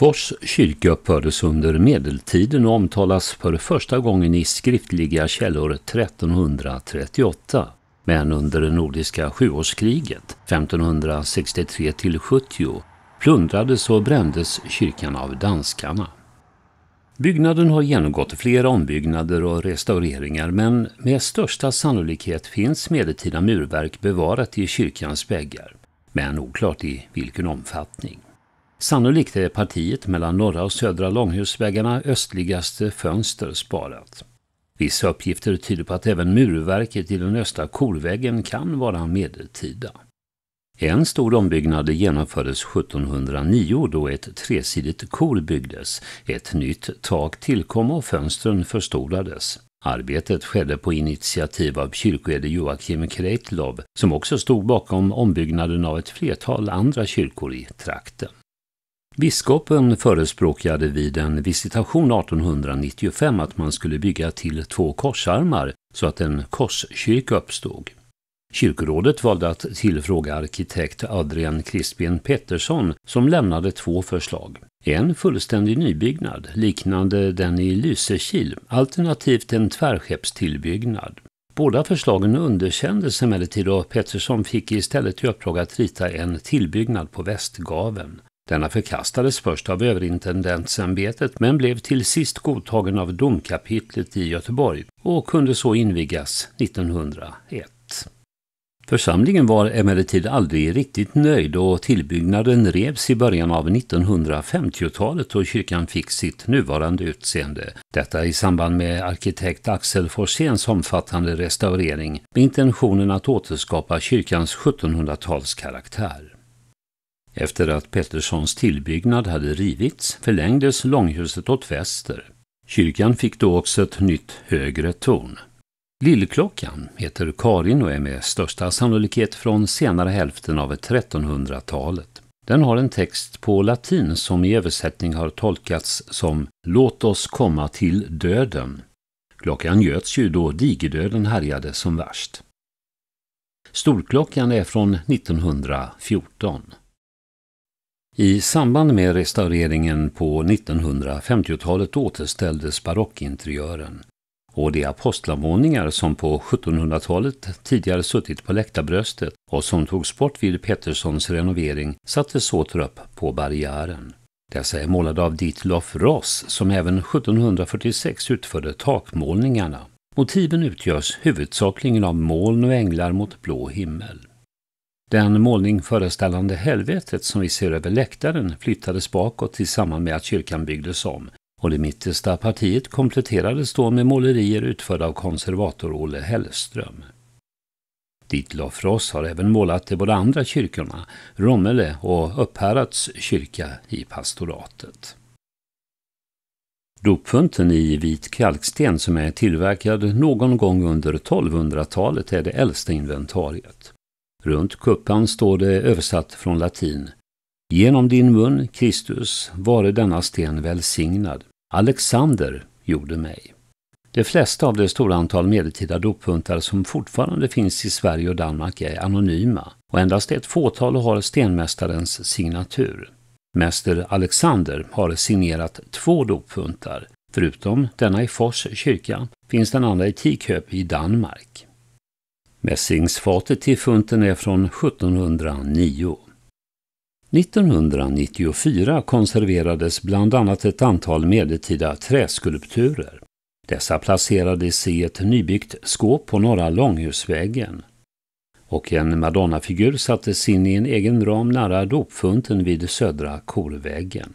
Fors kyrka uppfördes under medeltiden och omtalas för första gången i skriftliga källor 1338. Men under det nordiska sjuårskriget 1563 till 70 plundrades och brändes kyrkan av danskarna. Byggnaden har genomgått flera ombyggnader och restaureringar men med största sannolikhet finns medeltida murverk bevarat i kyrkans väggar, men oklart i vilken omfattning. Sannolikt är partiet mellan norra och södra långhusväggarna östligaste fönster sparat. Vissa uppgifter tyder på att även murverket i den östra korväggen kan vara medeltida. En stor ombyggnad genomfördes 1709 då ett tresidigt kor byggdes. Ett nytt tak tillkom och fönstren förstorades. Arbetet skedde på initiativ av kyrkoherde Joakim Kreitlov som också stod bakom ombyggnaden av ett flertal andra kyrkor i trakten. Biskopen förespråkade vid en visitation 1895 att man skulle bygga till två korsarmar så att en korskyrka uppstod. Kyrkorådet valde att tillfråga arkitekt Adrian Crispin Pettersson som lämnade två förslag. En fullständig nybyggnad, liknande den i Lysekil, alternativt en tvärskeppstillbyggnad. Båda förslagen underkändes emellertid och Pettersson fick istället i uppdrag att rita en tillbyggnad på västgaven. Denna förkastades först av överintendentsämbetet men blev till sist godtagen av domkapitlet i Göteborg och kunde så invigas 1901. Församlingen var emellertid aldrig riktigt nöjd och tillbyggnaden revs i början av 1950-talet och kyrkan fick sitt nuvarande utseende. Detta i samband med arkitekt Axel Forséns omfattande restaurering med intentionen att återskapa kyrkans 1700-talskaraktär. Efter att Petterssons tillbyggnad hade rivits förlängdes långhuset åt väster. Kyrkan fick då också ett nytt högre torn. Lillklockan heter Karin och är med största sannolikhet från senare hälften av 1300-talet. Den har en text på latin som i översättning har tolkats som ”Låt oss komma till döden”. Klockan göts ju då digerdöden härjade som värst. Storklockan är från 1914. I samband med restaureringen på 1950-talet återställdes barockinteriören och de apostlamålningar som på 1700-talet tidigare suttit på läktarbröstet och som togs bort vid Petterssons renovering sattes åter upp på barriären. Dessa är målade av Ditlof Ross som även 1746 utförde takmålningarna. Motiven utgörs huvudsakligen av moln och änglar mot blå himmel. Den målning föreställande helvetet som vi ser över läktaren flyttades bakåt i samband med att kyrkan byggdes om och det mittersta partiet kompletterades då med målerier utförda av konservator Olle Hellström. Ditlof Frost har även målat de båda andra kyrkorna, Rommele och Upphärads kyrka i pastoratet. Dopfunten i vit kalksten som är tillverkad någon gång under 1200-talet är det äldsta inventariet. Runt kuppan står det översatt från latin. Genom din mun, Kristus, vare denna sten välsignad. Alexander gjorde mig. De flesta av det stora antal medeltida dophuntar som fortfarande finns i Sverige och Danmark är anonyma och endast ett fåtal har stenmästarens signatur. Mäster Alexander har signerat två dophuntar. Förutom denna i Fors kyrka finns den andra i Tikhöp i Danmark. Mässingsfatet till funten är från 1709. 1994 konserverades bland annat ett antal medeltida träskulpturer. Dessa placerades i ett nybyggt skåp på norra Långhusvägen. Och en madonnafigur sattes in i en egen ram nära dopfunten vid Södra Korvägen.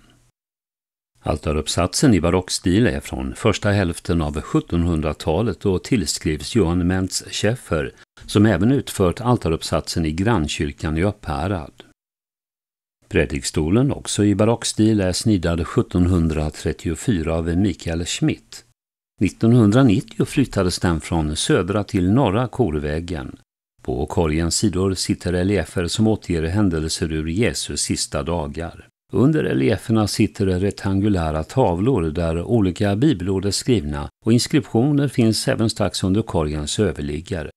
Altaruppsatsen i barockstil är från första hälften av 1700-talet och tillskrivs Johan Mentz Schäffer som även utfört altaruppsatsen i grannkyrkan i Upphärad. Predikstolen, också i barockstil, är snidad 1734 av Michael Schmidt. 1990 flyttades den från södra till norra korväggen. På korgens sidor sitter reliefer som återger händelser ur Jesus sista dagar. Under relieferna sitter rektangulära tavlor där olika bibelord är skrivna och inskriptioner finns även strax under korgens överliggare.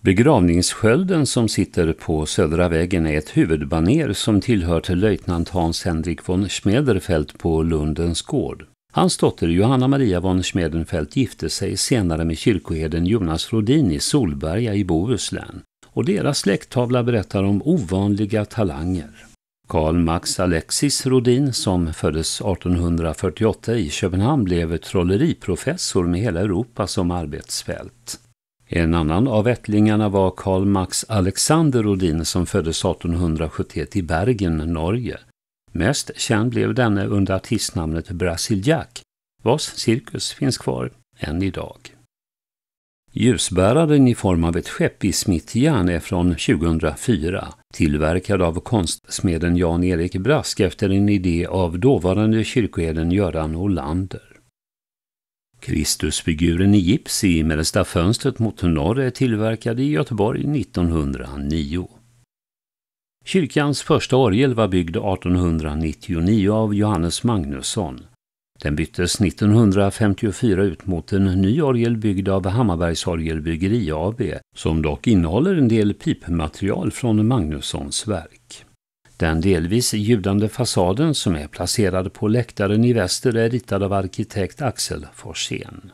Begravningsskölden som sitter på södra väggen är ett huvudbaner som tillhör till löjtnant Hans Henrik von Schmederfeld på Lundens gård. Hans dotter Johanna Maria von Schmedenfeld gifte sig senare med kyrkoherden Jonas Rodin i Solberga i Bohuslän och deras släkttavla berättar om ovanliga talanger. Karl Max Alexis Rodin, som föddes 1848 i Köpenhamn, blev trolleriprofessor med hela Europa som arbetsfält. En annan av ättlingarna var Karl Max Alexander Rodin som föddes 1871 i Bergen, Norge. Mest känd blev denne under artistnamnet Brasiliak, vars cirkus finns kvar än idag. Ljusbäraren i form av ett skepp i smittjärn är från 2004, tillverkad av konstsmeden Jan-Erik Brask efter en idé av dåvarande kyrkoherden Göran Olander. Kristusfiguren i gips i mellersta fönstret mot norr är tillverkad i Göteborg 1909. Kyrkans första orgel var byggd 1899 av Johannes Magnusson den byttes 1954 ut mot en ny orgel byggd av Hammarbergs Orgelbyggeri AB som dock innehåller en del pipmaterial från Magnussons verk. Den delvis ljudande fasaden som är placerad på läktaren i väster är ritad av arkitekt Axel Forsén.